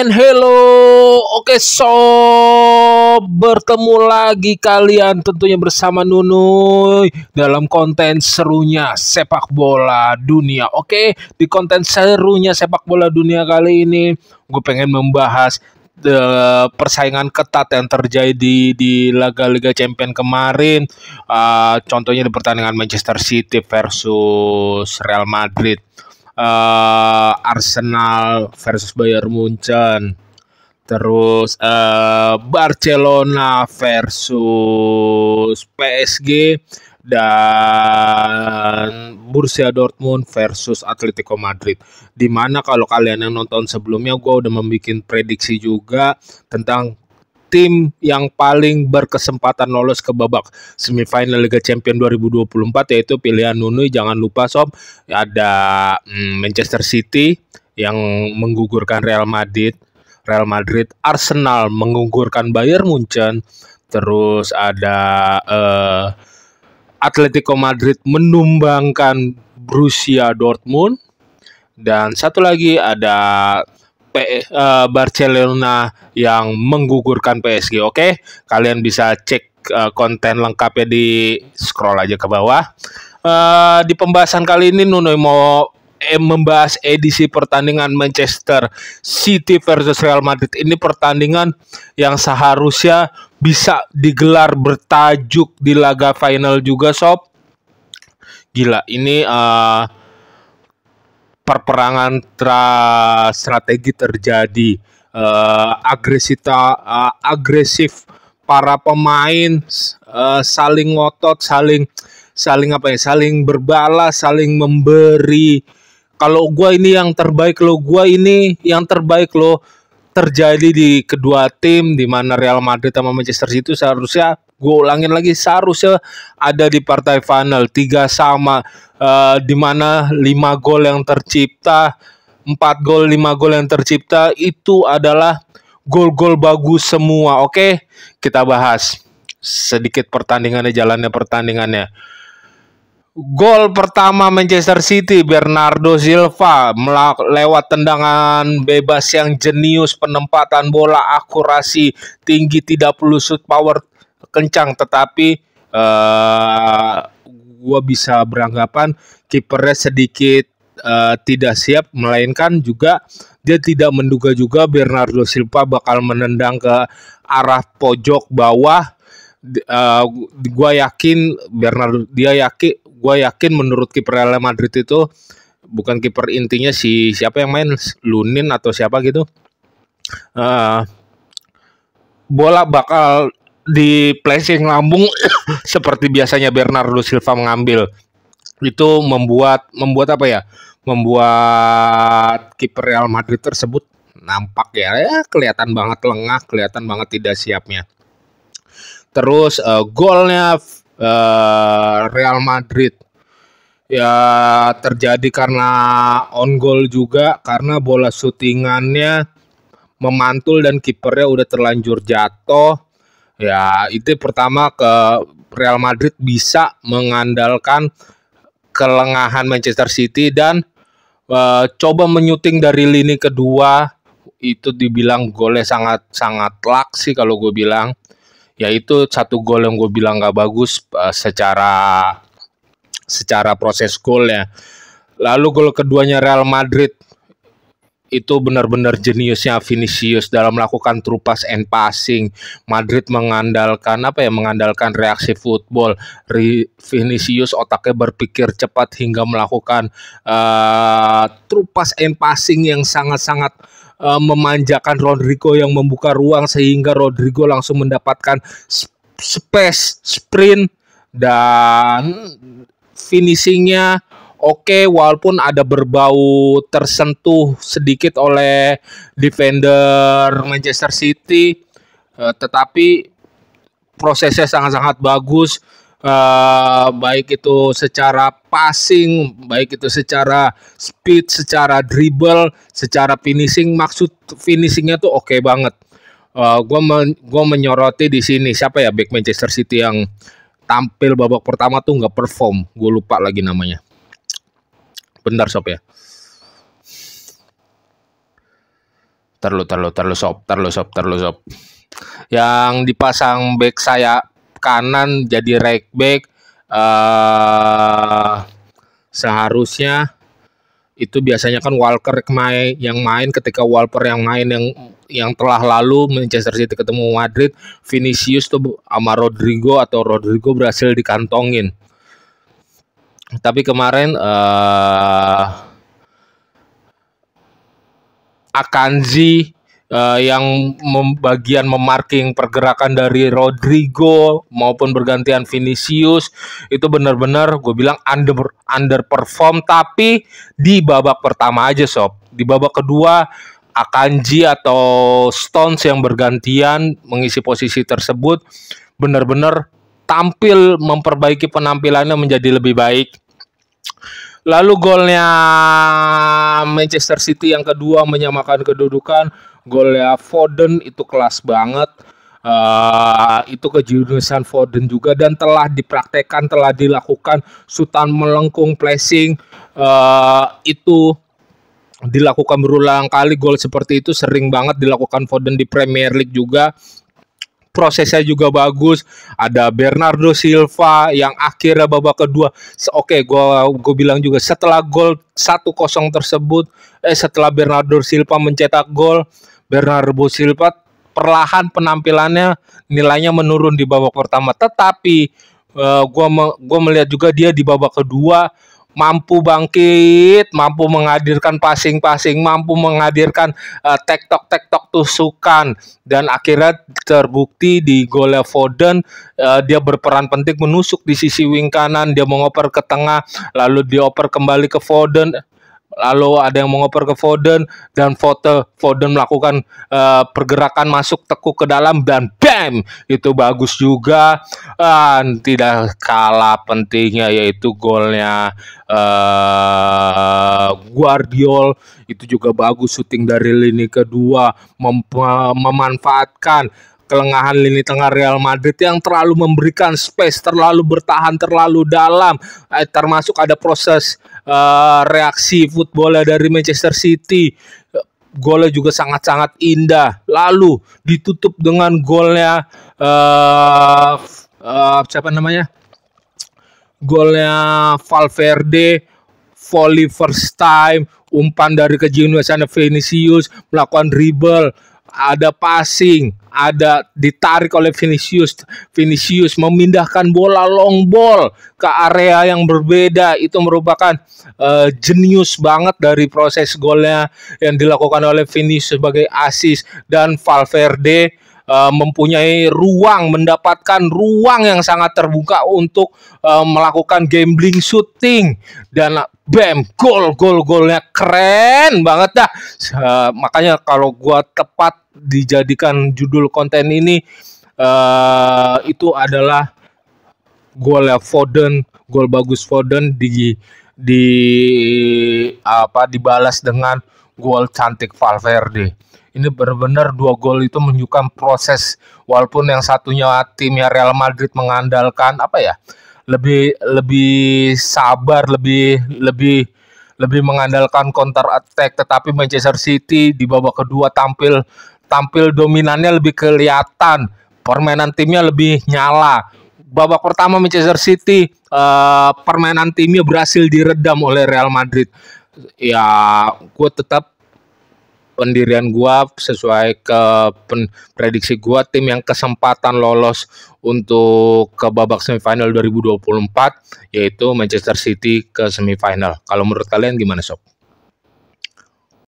and hello Oke sob Bertemu lagi kalian tentunya bersama Nunuy Dalam konten serunya sepak bola dunia Oke di konten serunya sepak bola dunia kali ini Gue pengen membahas the eh, persaingan ketat yang terjadi di laga Liga Champions kemarin uh, contohnya di pertandingan Manchester City versus Real Madrid uh, Arsenal versus Bayern Munchen terus uh, Barcelona versus PSG dan Borussia Dortmund versus Atletico Madrid. Dimana kalau kalian yang nonton sebelumnya, gue udah membuat prediksi juga tentang tim yang paling berkesempatan lolos ke babak semifinal Liga Champion 2024 yaitu pilihan Nunu jangan lupa sob ada hmm, Manchester City yang menggugurkan Real Madrid, Real Madrid, Arsenal menggugurkan Bayern Munchen, terus ada eh, Atletico Madrid menumbangkan Borussia Dortmund dan satu lagi ada P, uh, Barcelona yang menggugurkan PSG. Oke, okay? kalian bisa cek uh, konten lengkapnya di scroll aja ke bawah. Uh, di pembahasan kali ini Nuno mau eh, membahas edisi pertandingan Manchester City versus Real Madrid. Ini pertandingan yang seharusnya bisa digelar bertajuk di laga final juga, sob. Gila, ini uh, perperangan tra strategi terjadi uh, agresita uh, agresif para pemain uh, saling ngotot saling saling apa ya saling berbalas saling memberi kalau gue ini yang terbaik lo gue ini yang terbaik lo terjadi di kedua tim di mana Real Madrid sama Manchester City seharusnya gue ulangin lagi seharusnya ada di partai final tiga sama uh, di mana lima gol yang tercipta empat gol lima gol yang tercipta itu adalah gol-gol bagus semua oke okay? kita bahas sedikit pertandingannya jalannya pertandingannya Gol pertama Manchester City Bernardo Silva lewat tendangan bebas yang jenius penempatan bola akurasi tinggi tidak perlu shoot power kencang tetapi uh, eh, gue bisa beranggapan kipernya sedikit uh, tidak siap melainkan juga dia tidak menduga juga Bernardo Silva bakal menendang ke arah pojok bawah uh, eh, gue yakin Bernardo dia yakin gue yakin menurut kiper Real Madrid itu bukan kiper intinya si siapa yang main Lunin atau siapa gitu uh, bola bakal di placing lambung seperti biasanya Bernardo Silva mengambil itu membuat membuat apa ya membuat kiper Real Madrid tersebut nampak ya, ya kelihatan banget lengah kelihatan banget tidak siapnya terus uh, golnya uh, Real Madrid ya terjadi karena on goal juga karena bola syutingannya memantul dan kipernya udah terlanjur jatuh ya itu pertama ke Real Madrid bisa mengandalkan kelengahan Manchester City dan uh, coba menyuting dari lini kedua itu dibilang golnya sangat sangat laksi sih kalau gue bilang yaitu satu gol yang gue bilang nggak bagus uh, secara secara proses golnya. Lalu gol keduanya Real Madrid itu benar-benar jeniusnya Vinicius dalam melakukan true pass and passing. Madrid mengandalkan apa ya? Mengandalkan reaksi football. Re Vinicius otaknya berpikir cepat hingga melakukan uh, true pass and passing yang sangat-sangat Eh, memanjakan Rodrigo yang membuka ruang sehingga Rodrigo langsung mendapatkan space sprint dan finishingnya oke okay, walaupun ada berbau tersentuh sedikit oleh defender Manchester City eh, tetapi prosesnya sangat-sangat bagus uh, baik itu secara passing, baik itu secara speed, secara dribble, secara finishing, maksud finishingnya tuh oke okay banget. Uh, eh, gue men gua menyoroti di sini siapa ya back Manchester City yang tampil babak pertama tuh nggak perform, gue lupa lagi namanya. Bentar sob ya. Terlalu terlalu terlalu sob, terlalu sob, terlalu sob. Yang dipasang back saya kanan jadi right back uh, seharusnya itu biasanya kan Walker main yang main ketika Walker yang main yang yang telah lalu Manchester City ketemu Madrid Vinicius tuh sama Rodrigo atau Rodrigo berhasil dikantongin tapi kemarin uh, Akanji uh, yang mem bagian memarking pergerakan dari Rodrigo maupun bergantian Vinicius itu benar-benar gue bilang under underperform tapi di babak pertama aja sob di babak kedua Akanji atau Stones yang bergantian mengisi posisi tersebut benar-benar tampil memperbaiki penampilannya menjadi lebih baik Lalu golnya Manchester City yang kedua menyamakan kedudukan golnya Foden itu kelas banget uh, itu kejurusan Foden juga dan telah dipraktekkan telah dilakukan Sultan melengkung placing uh, itu dilakukan berulang kali gol seperti itu sering banget dilakukan Foden di Premier League juga prosesnya juga bagus. Ada Bernardo Silva yang akhirnya babak kedua. Oke, okay, gua gue bilang juga setelah gol 1-0 tersebut, eh setelah Bernardo Silva mencetak gol, Bernardo Silva perlahan penampilannya nilainya menurun di babak pertama. Tetapi uh, gua me gua melihat juga dia di babak kedua mampu bangkit, mampu menghadirkan passing-passing, mampu menghadirkan uh, tektok-tektok tusukan dan akhirnya terbukti di gol Foden uh, eh, dia berperan penting menusuk di sisi wing kanan, dia mengoper ke tengah, lalu dioper kembali ke Foden lalu ada yang mengoper ke Foden dan Foden Foden melakukan uh, pergerakan masuk tekuk ke dalam dan bam itu bagus juga dan tidak kalah pentingnya yaitu golnya uh, Guardiol itu juga bagus syuting dari lini kedua mem memanfaatkan kelengahan lini tengah Real Madrid yang terlalu memberikan space, terlalu bertahan terlalu dalam, eh, termasuk ada proses uh, reaksi football dari Manchester City. Golnya juga sangat-sangat indah. Lalu ditutup dengan golnya uh, uh, siapa namanya? Golnya Valverde, volley first time, umpan dari sana Vinicius, melakukan dribble, ada passing, ada ditarik oleh Vinicius. Vinicius memindahkan bola long ball ke area yang berbeda. Itu merupakan uh, jenius banget dari proses golnya yang dilakukan oleh Vinicius sebagai asis dan Valverde Eh, mempunyai ruang mendapatkan ruang yang sangat terbuka untuk uh, melakukan gambling shooting dan bam gol gol golnya keren banget dah uh, makanya kalau gua tepat dijadikan judul konten ini uh, itu adalah gol ya Foden gol bagus Foden di di apa dibalas dengan gol cantik Valverde ini benar-benar dua gol itu menunjukkan proses walaupun yang satunya timnya Real Madrid mengandalkan apa ya lebih lebih sabar lebih lebih lebih mengandalkan counter attack tetapi Manchester City di babak kedua tampil tampil dominannya lebih kelihatan permainan timnya lebih nyala babak pertama Manchester City eh, permainan timnya berhasil diredam oleh Real Madrid ya gue tetap pendirian gua sesuai ke pen, prediksi gua tim yang kesempatan lolos untuk ke babak semifinal 2024 yaitu Manchester City ke semifinal. Kalau menurut kalian gimana sob?